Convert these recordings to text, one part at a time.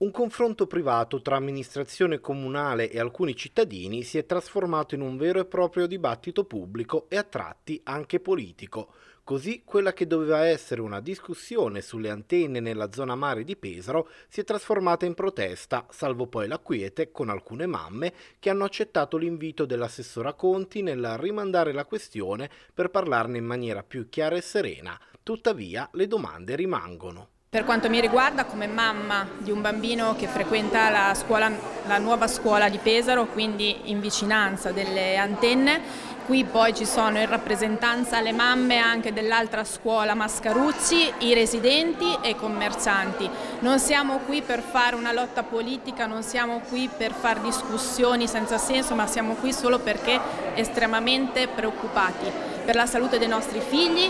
Un confronto privato tra amministrazione comunale e alcuni cittadini si è trasformato in un vero e proprio dibattito pubblico e a tratti anche politico. Così quella che doveva essere una discussione sulle antenne nella zona mare di Pesaro si è trasformata in protesta, salvo poi la quiete con alcune mamme che hanno accettato l'invito dell'assessora Conti nel rimandare la questione per parlarne in maniera più chiara e serena. Tuttavia le domande rimangono. Per quanto mi riguarda, come mamma di un bambino che frequenta la, scuola, la, nuova scuola di Pesaro, quindi in vicinanza delle antenne, qui poi ci sono in rappresentanza le mamme anche dell'altra scuola Mascaruzzi, i residenti e i commercianti. Non siamo qui per fare una lotta politica, non siamo qui per fare discussioni senza senso, ma siamo qui solo perché estremamente preoccupati per la salute dei nostri figli,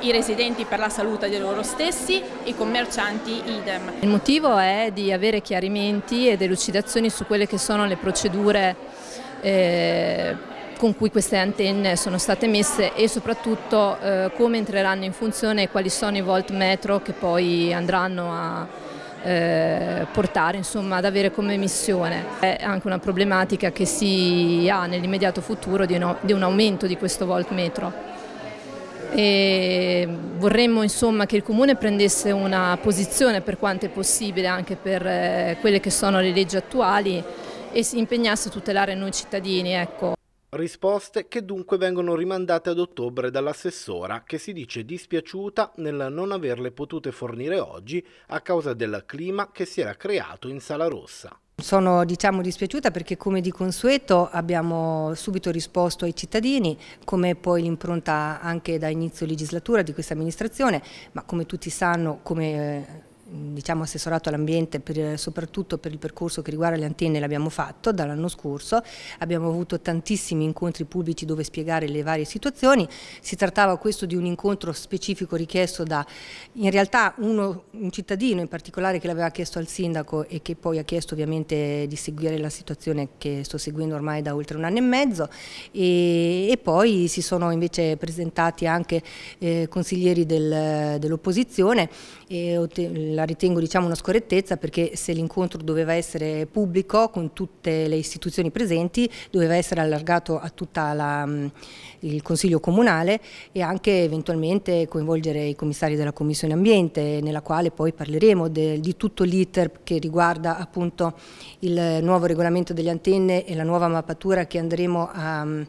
i residenti per la salute di loro stessi, i commercianti idem. Il motivo è di avere chiarimenti e delucidazioni su quelle che sono le procedure eh, con cui queste antenne sono state messe e soprattutto eh, come entreranno in funzione e quali sono i volt metro che poi andranno a eh, portare insomma, ad avere come missione. È anche una problematica che si ha nell'immediato futuro di un, di un aumento di questo volt metro e vorremmo insomma, che il Comune prendesse una posizione per quanto è possibile anche per eh, quelle che sono le leggi attuali e si impegnasse a tutelare noi cittadini. Ecco. Risposte che dunque vengono rimandate ad ottobre dall'assessora che si dice dispiaciuta nel non averle potute fornire oggi a causa del clima che si era creato in Sala Rossa. Sono diciamo, dispiaciuta perché come di consueto abbiamo subito risposto ai cittadini, come poi l'impronta anche da inizio legislatura di questa amministrazione, ma come tutti sanno, come eh, diciamo, assessorato all'ambiente per, soprattutto per il percorso che riguarda le antenne l'abbiamo fatto dall'anno scorso, abbiamo avuto tantissimi incontri pubblici dove spiegare le varie situazioni, si trattava questo di un incontro specifico richiesto da in realtà uno, un cittadino in particolare che l'aveva chiesto al sindaco e che poi ha chiesto ovviamente di seguire la situazione che sto seguendo ormai da oltre un anno e mezzo e, e poi si sono invece presentati anche eh, consiglieri del, dell'opposizione e la ritengo diciamo, una scorrettezza perché se l'incontro doveva essere pubblico con tutte le istituzioni presenti doveva essere allargato a tutto mm, il Consiglio Comunale e anche eventualmente coinvolgere i commissari della Commissione Ambiente nella quale poi parleremo de, di tutto l'iter che riguarda appunto il nuovo regolamento delle antenne e la nuova mappatura che andremo a mm,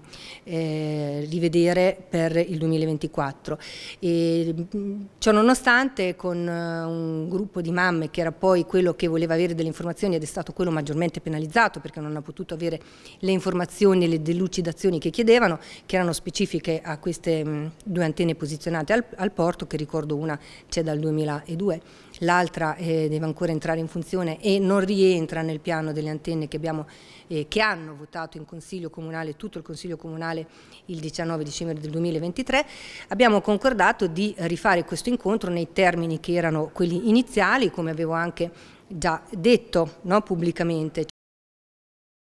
eh, rivedere per il 2024. E, mm, ciò nonostante con eh, un gruppo gruppo di mamme che era poi quello che voleva avere delle informazioni ed è stato quello maggiormente penalizzato perché non ha potuto avere le informazioni e le delucidazioni che chiedevano, che erano specifiche a queste mh, due antenne posizionate al, al porto, che ricordo una c'è dal 2002 l'altra eh, deve ancora entrare in funzione e non rientra nel piano delle antenne che, abbiamo, eh, che, hanno votato in Consiglio Comunale, tutto il Consiglio Comunale il 19 dicembre del 2023, abbiamo concordato di rifare questo incontro nei termini che erano quelli iniziali, come avevo anche già detto no, pubblicamente.